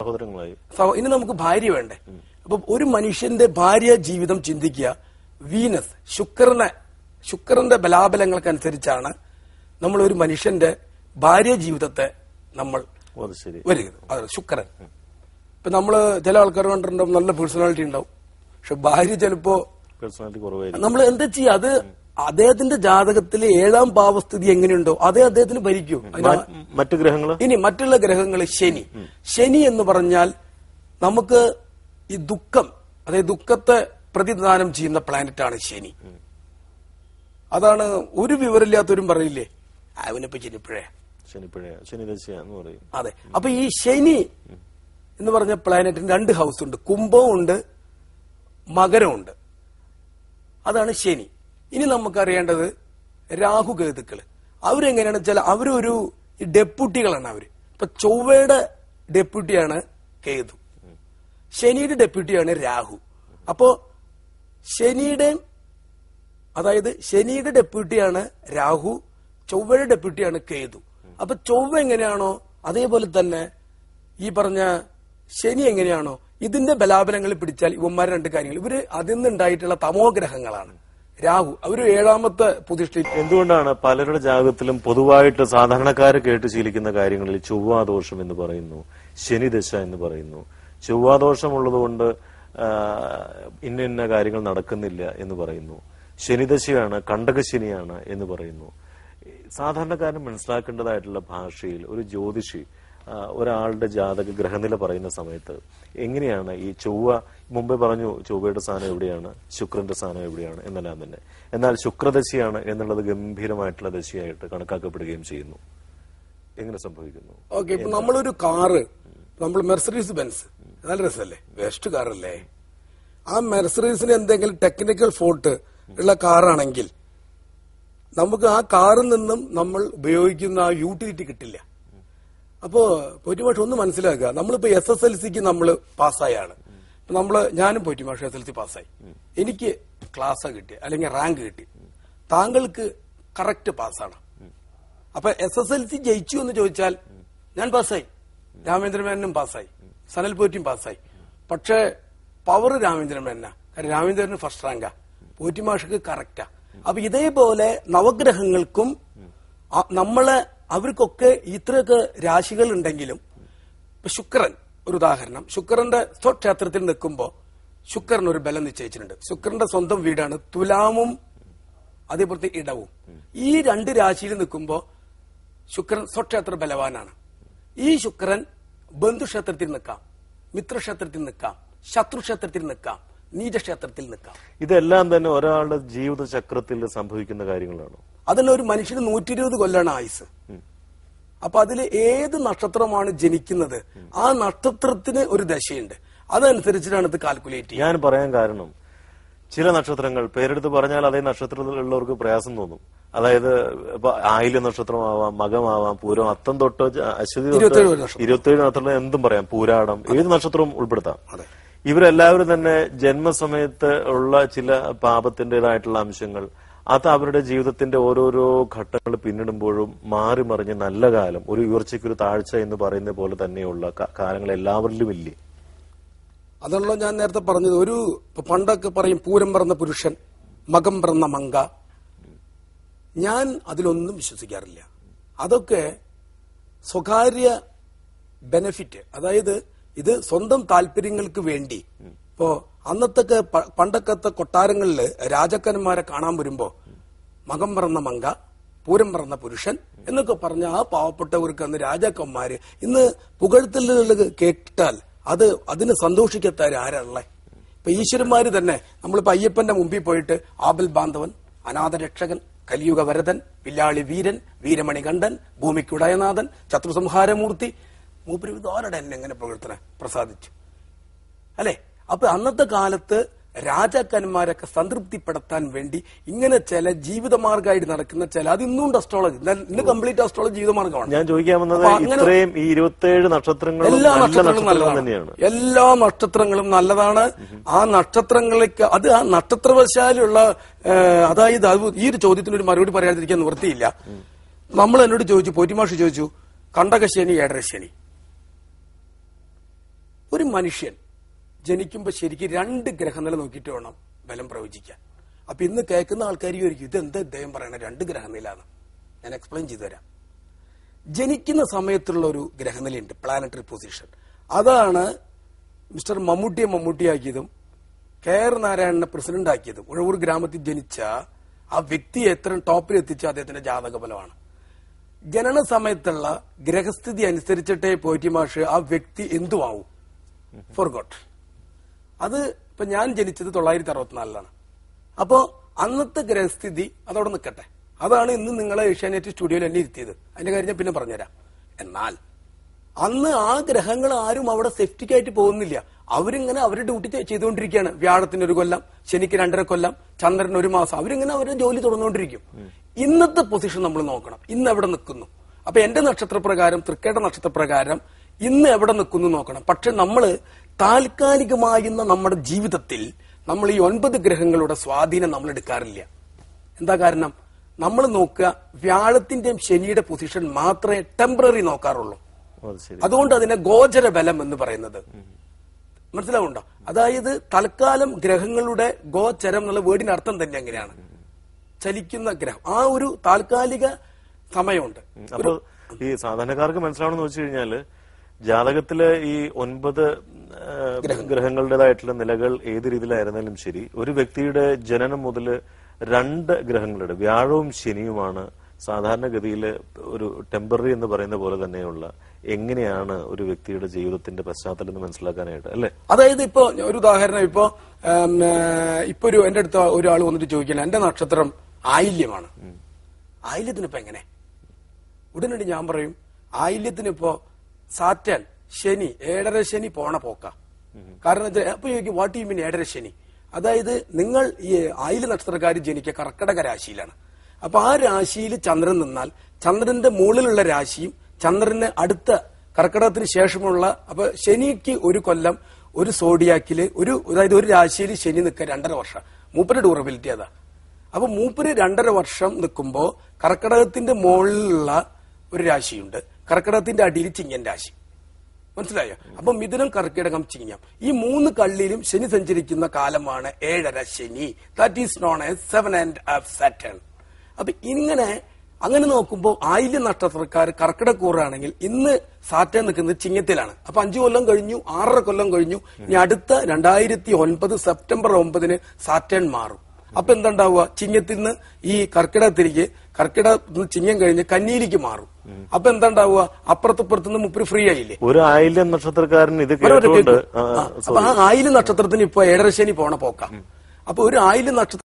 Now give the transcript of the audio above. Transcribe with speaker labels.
Speaker 1: സഹോദരങ്ങളായി
Speaker 2: ഇനി നമുക്ക് ഭാര്യ വേണ്ടേ അപ്പൊ ഒരു മനുഷ്യന്റെ ഭാര്യ ജീവിതം ചിന്തിക്കുക വീനസ് ശുക്രനെ ശുക്രന്റെ അനുസരിച്ചാണ് നമ്മൾ ഒരു മനുഷ്യന്റെ ഭാര്യ ജീവിതത്തെ നമ്മൾ വരിക ശുക്രൻ ഇപ്പൊ നമ്മള് ചില ആൾക്കാർ കണ്ടിട്ടുണ്ടാവും നല്ല പേഴ്സണാലിറ്റി ഉണ്ടാവും പക്ഷെ ഭാര്യ ചിലപ്പോ നമ്മൾ എന്താ ചെയ്യാ അത് അദ്ദേഹത്തിന്റെ ജാതകത്തിലെ ഏഴാം ഭാവസ്ഥിതി എങ്ങനെയുണ്ടോ അതേ അദ്ദേഹത്തിന് ഭരിക്കൂ മറ്റു ഗ്രഹങ്ങൾ ഇനി മറ്റുള്ള ഗ്രഹങ്ങൾ ശനി ശനി എന്ന് പറഞ്ഞാൽ നമുക്ക് ഈ ദുഃഖം അതായത് ദുഃഖത്തെ പ്രതിദാനം ചെയ്യുന്ന പ്ലാനറ്റാണ് ശനി അതാണ് ഒരു വിവരമില്ലാത്തവരും പറയില്ലേ അവനിപ്പോ ശനിപ്പുഴേ
Speaker 1: ശനിപ്പുഴ
Speaker 2: അതെ അപ്പൊ ഈ ശനി എന്ന് പറഞ്ഞ പ്ലാനറ്റിന് രണ്ട് ഹൗസ് ഉണ്ട് കുംഭവും ഉണ്ട് മകരമുണ്ട് അതാണ് ശനി ഇനി നമുക്കറിയേണ്ടത് രാഹുകേതുക്കൾ അവരെങ്ങനെയാണ് വെച്ചാൽ അവരൊരു ഡെപ്യൂട്ടികളാണ് അവർ ഇപ്പൊ ചൊവ്വയുടെ ഡെപ്യൂട്ടിയാണ് കേതു ശനിയുടെ ഡെപ്യൂട്ടിയാണ് രാഹു അപ്പോ ശനിയുടെ അതായത് ശനിയുടെ ഡെപ്യൂട്ടിയാണ് രാഹു ചൊവ്വയുടെ ഡെപ്യൂട്ടിയാണ് കേതു അപ്പൊ ചൊവ്വ എങ്ങനെയാണോ അതേപോലെ തന്നെ ഈ പറഞ്ഞ ശനി എങ്ങനെയാണോ ഇതിന്റെ ബലാബലങ്ങൾ പിടിച്ചാൽ ഇവന്മാരെ രണ്ട് കാര്യങ്ങൾ ഇവര് അതിൽ നിന്നുണ്ടായിട്ടുള്ള തമോഗ്രഹങ്ങളാണ് രാഹു അവരു ഏഴാമത്തെ
Speaker 1: പ്രതിഷ്ഠ എന്തുകൊണ്ടാണ് പലരുടെ ജാതകത്തിലും പൊതുവായിട്ട് സാധാരണക്കാർ കേട്ട് ശീലിക്കുന്ന കാര്യങ്ങളിൽ ചൊവ്വാദോഷം എന്ന് പറയുന്നു ശനിദശ എന്ന് പറയുന്നു ചൊവ്വാദോഷമുള്ളതുകൊണ്ട് ഇന്ന ഇന്ന കാര്യങ്ങൾ നടക്കുന്നില്ല എന്ന് പറയുന്നു ശനിദശയാണ് കണ്ടകശനിയാണ് എന്ന് പറയുന്നു സാധാരണക്കാരൻ മനസ്സിലാക്കേണ്ടതായിട്ടുള്ള ഭാഷയിൽ ഒരു ജ്യോതിഷി ഒരാളുടെ ജാതക ഗ്രഹനില പറയുന്ന സമയത്ത് എങ്ങനെയാണ് ഈ ചൊവ്വ മുമ്പേ പറഞ്ഞു ചൊവ്വയുടെ സ്ഥാനം എവിടെയാണ് ശുക്രന്റെ സ്ഥാനം എവിടെയാണ് എന്നെല്ലാം തന്നെ എന്നാൽ ശുക്രദശയാണ് എന്നുള്ളത് ഗംഭീരമായിട്ടുള്ള ദശയായിട്ട് കണക്കാക്കപ്പെടുകയും ചെയ്യുന്നു എങ്ങനെ സംഭവിക്കുന്നു
Speaker 2: ഓക്കെ ഇപ്പൊ നമ്മളൊരു കാറ് നമ്മൾ മെർസറീസ് ബെൻസ് നല്ല രസമല്ലേ വേസ്റ്റ് കാറല്ലേ ആ മെർസറീസിന് എന്തെങ്കിലും ടെക്നിക്കൽ ഫോൾട്ട് ഉള്ള കാറാണെങ്കിൽ നമുക്ക് ആ കാറിൽ നിന്നും നമ്മൾ ഉപയോഗിക്കുന്ന ആ യൂട്ടിലിറ്റി കിട്ടില്ല അപ്പോ പൊറ്റുമാഷ് ഒന്ന് മനസ്സിലാക്കുക നമ്മളിപ്പോ എസ് എസ് എൽ സിക്ക് നമ്മൾ പാസ്സായാണ് നമ്മൾ ഞാനും പൊറ്റുമാഷ് എസ് എൽ സി പാസ്സായി എനിക്ക് ക്ലാസ് കിട്ടി അല്ലെങ്കിൽ റാങ്ക് കിട്ടി താങ്കൾക്ക് കറക്റ്റ് പാസ്സാണ് അപ്പൊ എസ് എസ് എൽ സി ജയിച്ചു എന്ന് ചോദിച്ചാൽ ഞാൻ പാസ്സായി രാമേന്ദ്രൻ മേനനും പാസ്സായി സനൽ പോറ്റിയും പാസ്സായി പക്ഷേ പവർ രാമേന്ദ്രൻ മേനന കാരണം രാമേന്ദ്രൻ ഫസ്റ്റ് റാങ്കാ പോറ്റി കറക്റ്റാ അപ്പൊ ഇതേപോലെ നവഗ്രഹങ്ങൾക്കും നമ്മളെ അവർക്കൊക്കെ ഇത്രയൊക്കെ രാശികൾ ഉണ്ടെങ്കിലും ശുക്രൻ ഒരു ഉദാഹരണം ശുക്രന്റെ സ്വക്ഷേത്രത്തിൽ നിൽക്കുമ്പോൾ ശുക്രൻ ഒരു ബലം നിശ്ചയിച്ചിട്ടുണ്ട് ശുക്രന്റെ സ്വന്തം വീടാണ് തുലാമും അതേപോലത്തെ ഇടവും ഈ രണ്ട് രാശിയിൽ നിൽക്കുമ്പോൾ ശുക്രൻ സ്വക്ഷേത്ര ബലവാനാണ് ഈ ശുക്രൻ ബന്ധുക്ഷേത്രത്തിൽ നിൽക്കാം മിത്രക്ഷേത്രത്തിൽ നിൽക്കാം ശത്രുക്ഷേത്രത്തിൽ നിൽക്കാം നീചക്ഷേത്രത്തിൽ നിൽക്കാം ഇതെല്ലാം
Speaker 1: തന്നെ ഒരാളുടെ ജീവിത ചക്രത്തിൽ സംഭവിക്കുന്ന കാര്യങ്ങളാണോ
Speaker 2: അതല്ല ഒരു മനുഷ്യന് നൂറ്റി ഇരുപത് കൊല്ലാണ് ആയുസ് അപ്പൊ അതിൽ ഏത് നക്ഷത്രമാണ് ജനിക്കുന്നത് ആ നക്ഷത്രത്തിന് ഒരു ദശയുണ്ട് അതനുസരിച്ചിട്ടാണ് ഇത് കാൽക്കുലേറ്റ് ചെയ്യുന്നത് ഞാൻ പറയാൻ കാരണം ചില
Speaker 1: നക്ഷത്രങ്ങൾ പേരെടുത്ത് പറഞ്ഞാൽ അതേ നക്ഷത്രത്തിലുള്ളവർക്ക് പ്രയാസം തോന്നും അതായത് ഇപ്പൊ ആയില്യ നക്ഷത്രമാവാം മകമാവാം പൂരം അത്തം തൊട്ടോ അശ്വതി തൊട്ടോ ഇരുപത്തിയേഴ് നക്ഷത്രം എന്തും പറയാം പൂരാടം ഏത് നക്ഷത്രവും ഉൾപ്പെടുത്താം ഇവരെല്ലാവരും തന്നെ ജന്മസമയത്ത് ഉള്ള ചില പാപത്തിന്റേതായിട്ടുള്ള അംശങ്ങൾ അത് അവരുടെ ജീവിതത്തിന്റെ ഓരോരോ ഘട്ടങ്ങൾ പിന്നിടുമ്പോഴും മാറി മറിഞ്ഞ് നല്ല കാലം ഒരു ഉയർച്ചയ്ക്കൊരു താഴ്ച എന്ന് പറയുന്ന പോലെ തന്നെയുള്ള കാലങ്ങൾ എല്ലാവരിലും ഇല്ലേ
Speaker 2: അതാണല്ലോ ഞാൻ നേരത്തെ പറഞ്ഞത് ഒരു പണ്ടൊക്കെ പറയും പൂരം പറന്ന പുരുഷൻ മകം പറന്ന മങ്ക ഞാൻ അതിലൊന്നും വിശ്വസിക്കാറില്ല അതൊക്കെ സ്വകാര്യ ബെനഫിറ്റ് അതായത് ഇത് സ്വന്തം താല്പര്യങ്ങൾക്ക് വേണ്ടി ഇപ്പോ അന്നത്തെ പണ്ടക്കത്തെ കൊട്ടാരങ്ങളിൽ രാജാക്കന്മാരെ കാണാൻ വരുമ്പോ മകം പറന്ന മങ്ക പൂരം പറന്ന പുരുഷൻ എന്നൊക്കെ പറഞ്ഞ ആ പാവപ്പെട്ടവർക്ക് അന്ന് രാജാക്കന്മാര് ഇന്ന് പുകഴ്ത്തലുകൾ കേട്ടാൽ അത് അതിന് സന്തോഷിക്കത്താര് ആരാളെ ഇപ്പൊ ഈശ്വരന്മാര് തന്നെ നമ്മളിപ്പോ അയ്യപ്പന്റെ മുമ്പിൽ പോയിട്ട് ആബിൽ ബാന്ധവൻ അനാഥരക്ഷകൻ കലിയുഗ വരതൻ പില്ലാളി വീരൻ വീരമണികണ്ഠൻ ഭൂമിക്കുടയനാഥൻ ശത്രുസംഹാരമൂർത്തി മൂപ്പര് ഇതാരുടെ എന്നെ എങ്ങനെ പുകഴ്ത്തനെ പ്രസാദിച്ചു അല്ലേ അപ്പൊ അന്നത്തെ കാലത്ത് രാജാക്കന്മാരൊക്കെ സംതൃപ്തിപ്പെടുത്താൻ വേണ്ടി ഇങ്ങനെ ചില ജീവിതമാർഗമായിട്ട് നടക്കുന്ന ചില അത് ഇന്നുണ്ട് അസ്ട്രോളജി ഇന്ന് കംപ്ലീറ്റ് അസ്ട്രോളജി ജീവിതമാർഗമാണ്
Speaker 1: ഞാൻ ചോദിക്കാൻ വന്നത് ഇത്രയും ഈ എല്ലാ നക്ഷത്രങ്ങളും നല്ലതാണ്
Speaker 2: എല്ലാ നക്ഷത്രങ്ങളും നല്ലതാണ് ആ നക്ഷത്രങ്ങളിലേക്ക് അത് ആ നക്ഷത്രവശാലുള്ള അതായത് അത് ഈ ഒരു ചോദ്യത്തിന് ഒരു മറുപടി പറയാതിരിക്കാൻ നിവൃത്തിയില്ല നമ്മൾ എന്നോട് ചോദിച്ചു പോറ്റിമാഷ് ചോദിച്ചു കണ്ടകശനി ഏടരശേനി ഒരു മനുഷ്യൻ ജനിക്കുമ്പോൾ ശരിക്കും രണ്ട് ഗ്രഹനില നോക്കിയിട്ട് വേണം ബലം പ്രവചിക്കാൻ അപ്പൊ ഇന്ന് കേൾക്കുന്ന ആൾക്കാർ ചോദിക്കും എന്താ ഇദ്ദേഹം പറയണ രണ്ട് എന്ന് ഞാൻ എക്സ്പ്ലെയിൻ ചെയ്തു തരാം ജനിക്കുന്ന സമയത്തുള്ള ഒരു ഗ്രഹനിലയുണ്ട് പ്ലാനറ്ററി പൊസിഷൻ അതാണ് മിസ്റ്റർ മമ്മൂട്ടിയെ മമ്മൂട്ടിയാക്കിയതും കെ ആർ നാരായണനെ പ്രസിഡന്റ് ആക്കിയതും ഉഴവൂർ ഗ്രാമത്തിൽ ജനിച്ച ആ വ്യക്തിയെ എത്ര ടോപ്പിൽ എത്തിച്ച അദ്ദേഹത്തിന്റെ ജാതക ബലമാണ് ജനന സമയത്തുള്ള ഗ്രഹസ്ഥിതി അനുസരിച്ചിട്ടേ പോറ്റി മാഷ് ആ വ്യക്തി എന്തുവാവും ഫോർഗോട്ട് അത് ഇപ്പൊ ഞാൻ ജനിച്ചത് തൊള്ളായിരത്തി അറുപത്തിനാലിലാണ് അപ്പോ അന്നത്തെ ഗ്രഹസ്ഥിതി അതോടെ നിൽക്കട്ടെ അതാണ് ഇന്ന് നിങ്ങളെ ഏഷ്യാനെറ്റ് സ്റ്റുഡിയോയിൽ എന്നെ ഇരുത്തിയത് അതിന്റെ കാര്യം ഞാൻ പിന്നെ പറഞ്ഞുതരാം എന്നാൽ അന്ന് ആ ഗ്രഹങ്ങൾ ആരും അവിടെ സേഫ്റ്റിക്കായിട്ട് പോകുന്നില്ല അവരിങ്ങനെ അവരുടെ ഡ്യൂട്ടി ചെയ്തുകൊണ്ടിരിക്കുകയാണ് വ്യാഴത്തിന് ഒരു കൊല്ലം ശനിക്ക് രണ്ടര കൊല്ലം ചന്ദ്രന് ഒരു മാസം അവരിങ്ങനെ അവരുടെ ജോലി തുടർന്നുകൊണ്ടിരിക്കും ഇന്നത്തെ പൊസിഷൻ നമ്മൾ നോക്കണം ഇന്ന് എവിടെ നിൽക്കുന്നു അപ്പൊ എന്റെ നക്ഷത്രപ്രകാരം തൃക്കേട്ട നക്ഷത്രപ്രകാരം ഇന്ന് എവിടെ നിൽക്കുന്നു നോക്കണം പക്ഷെ നമ്മൾ താൽക്കാലികമായുന്ന നമ്മുടെ ജീവിതത്തിൽ നമ്മൾ ഈ ഒൻപത് ഗ്രഹങ്ങളുടെ സ്വാധീനം നമ്മൾ എടുക്കാറില്ല എന്താ കാരണം നമ്മൾ നോക്കുക വ്യാഴത്തിന്റെയും ശനിയുടെ പൊസിഷൻ മാത്രമേ ടെമ്പററി നോക്കാറുള്ളൂ അതുകൊണ്ട് അതിനെ ഗോചര ബലം എന്ന് പറയുന്നത് മനസ്സിലാവുണ്ടോ അതായത് തൽക്കാലം ഗ്രഹങ്ങളുടെ ഗോചരം എന്നുള്ള വേർഡിന് അർത്ഥം തന്നെ അങ്ങനെയാണ് ചലിക്കുന്ന ഗ്രഹം ആ ഒരു താൽക്കാലിക സമയമുണ്ട്
Speaker 1: ഈ സാധാരണക്കാർക്ക് മനസ്സിലാവണമെന്ന് വെച്ചുകഴിഞ്ഞാല് ജാതകത്തിലെ ഈ ഒൻപത് ഗ്രഹങ്ങളുടേതായിട്ടുള്ള നിലകൾ ഏത് രീതിയിലായിരുന്നാലും ശരി ഒരു വ്യക്തിയുടെ ജനനം മുതൽ രണ്ട് ഗ്രഹങ്ങളുടെ വ്യാഴവും ശനിയുമാണ് സാധാരണഗതിയിൽ ഒരു ടെമ്പററി എന്ന് പറയുന്ന പോലെ തന്നെയുള്ള എങ്ങനെയാണ് ഒരു വ്യക്തിയുടെ ജീവിതത്തിന്റെ പശ്ചാത്തലം എന്ന് മനസ്സിലാക്കാനായിട്ട് അല്ലെ
Speaker 2: അതായത് ഇപ്പൊ ഒരു ഉദാഹരണം ഇപ്പൊ ഇപ്പൊ ഒരു എന്റെ അടുത്ത് ഒരാൾ വന്നിട്ട് ചോദിക്കണം എന്റെ നക്ഷത്രം ആയില്യമാണ് ആയില്യത്തിനിപ്പോ എങ്ങനെ ഉടനടി ഞാൻ പറയും ആയില്യത്തിനിപ്പോ സാറ്റാൻ ശനി ഏഴര ശനി പോണ പോക്ക കാരണം അപ്പൊ ചോദിക്കും വാട്ട് യു മീൻ ഏഴര ശനി അതായത് നിങ്ങൾ ഈ ആയില നക്ഷത്രക്കാർ ജനിക്കുക കർക്കടക രാശിയിലാണ് അപ്പൊ ആ രാശിയിൽ ചന്ദ്രൻ നിന്നാൽ ചന്ദ്രന്റെ മുകളിലുള്ള രാശിയും ചന്ദ്രന് അടുത്ത കർക്കടകത്തിന് ശേഷമുള്ള അപ്പൊ ശനിക്ക് ഒരു കൊല്ലം ഒരു സോഡിയാക്കില് ഒരു അതായത് ഒരു രാശിയിൽ ശനി നിൽക്കുക രണ്ടര വർഷം മൂപ്പര് ഡ്യൂറബിലിറ്റി അതാ അപ്പൊ മൂപ്പര് രണ്ടര വർഷം നിൽക്കുമ്പോൾ കർക്കടകത്തിന്റെ മുകളിലുള്ള ഒരു രാശിയുണ്ട് കർക്കടകത്തിന്റെ അടിയിൽ ചിങ്ങൻ രാശി മനസ്സിലായോ അപ്പൊ മിഥുനം കർക്കിടകം ചിങ്ങം ഈ മൂന്ന് കള്ളിയിലും ശനി സഞ്ചരിക്കുന്ന കാലമാണ് ഏഴര ശനി that is known as seven and half Saturn അപ്പൊ ഇങ്ങനെ അങ്ങനെ നോക്കുമ്പോൾ ആയില്യ നക്ഷത്രക്കാർ കർക്കിടക്കൂറാണെങ്കിൽ ഇന്ന് സാറ്റൻ നിൽക്കുന്നത് ചിങ്ങത്തിലാണ് അപ്പൊ അഞ്ചു കൊല്ലം കഴിഞ്ഞു ആറര കൊല്ലം കഴിഞ്ഞു ഇനി അടുത്ത രണ്ടായിരത്തി ഒൻപത് സെപ്റ്റംബർ ഒമ്പതിന് സാറ്റേൺ മാറും അപ്പൊ എന്താണ്ടാവുക ചിങ്ങത്തിൽ നിന്ന് ഈ കർക്കിടകത്തിലേക്ക് കർക്കിട ചിങ്ങം കഴിഞ്ഞ് കന്നിയിലേക്ക് മാറും അപ്പൊ എന്താണ്ടാവുക നിന്ന് മുപ്പര് ഫ്രീ ആയില്ലേ
Speaker 1: ഒരു ആയില്യം നക്ഷത്രക്കാരൻ ഇത് അപ്പൊ ആ ആയില്യം നക്ഷത്രത്തിന്
Speaker 2: ഇപ്പൊ ഏഴരശ്ശേനി പോണ പോക്കാം അപ്പൊ ഒരു ആയില്യം
Speaker 1: നക്ഷത്ര